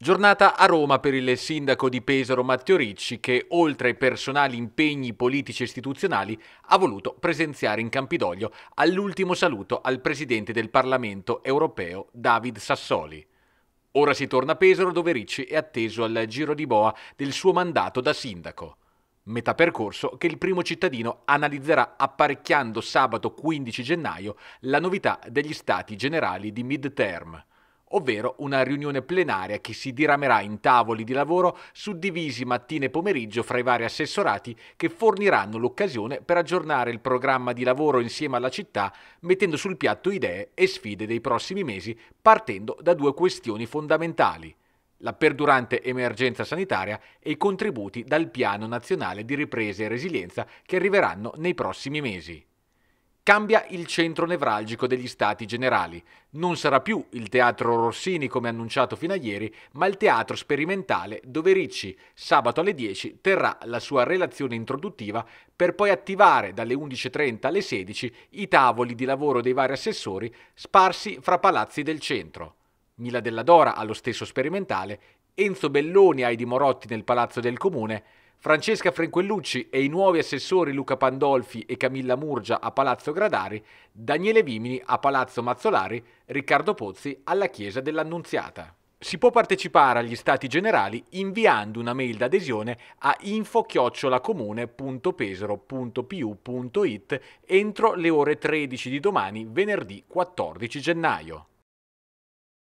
Giornata a Roma per il sindaco di Pesaro Matteo Ricci che, oltre ai personali impegni politici e istituzionali, ha voluto presenziare in Campidoglio all'ultimo saluto al presidente del Parlamento europeo David Sassoli. Ora si torna a Pesaro dove Ricci è atteso al giro di boa del suo mandato da sindaco. Metà percorso che il primo cittadino analizzerà apparecchiando sabato 15 gennaio la novità degli stati generali di midterm ovvero una riunione plenaria che si diramerà in tavoli di lavoro suddivisi mattina e pomeriggio fra i vari assessorati che forniranno l'occasione per aggiornare il programma di lavoro insieme alla città, mettendo sul piatto idee e sfide dei prossimi mesi, partendo da due questioni fondamentali la perdurante emergenza sanitaria e i contributi dal Piano Nazionale di Ripresa e Resilienza che arriveranno nei prossimi mesi cambia il centro nevralgico degli Stati Generali. Non sarà più il Teatro Rossini come annunciato fino a ieri, ma il Teatro Sperimentale dove Ricci sabato alle 10 terrà la sua relazione introduttiva per poi attivare dalle 11.30 alle 16 i tavoli di lavoro dei vari assessori sparsi fra palazzi del centro. Mila Della Dora allo stesso sperimentale, Enzo Belloni ai Dimorotti nel Palazzo del Comune, Francesca Franquellucci e i nuovi assessori Luca Pandolfi e Camilla Murgia a Palazzo Gradari, Daniele Vimini a Palazzo Mazzolari, Riccardo Pozzi alla Chiesa dell'Annunziata. Si può partecipare agli Stati Generali inviando una mail d'adesione a info-comune.pesaro.piu.it entro le ore 13 di domani, venerdì 14 gennaio.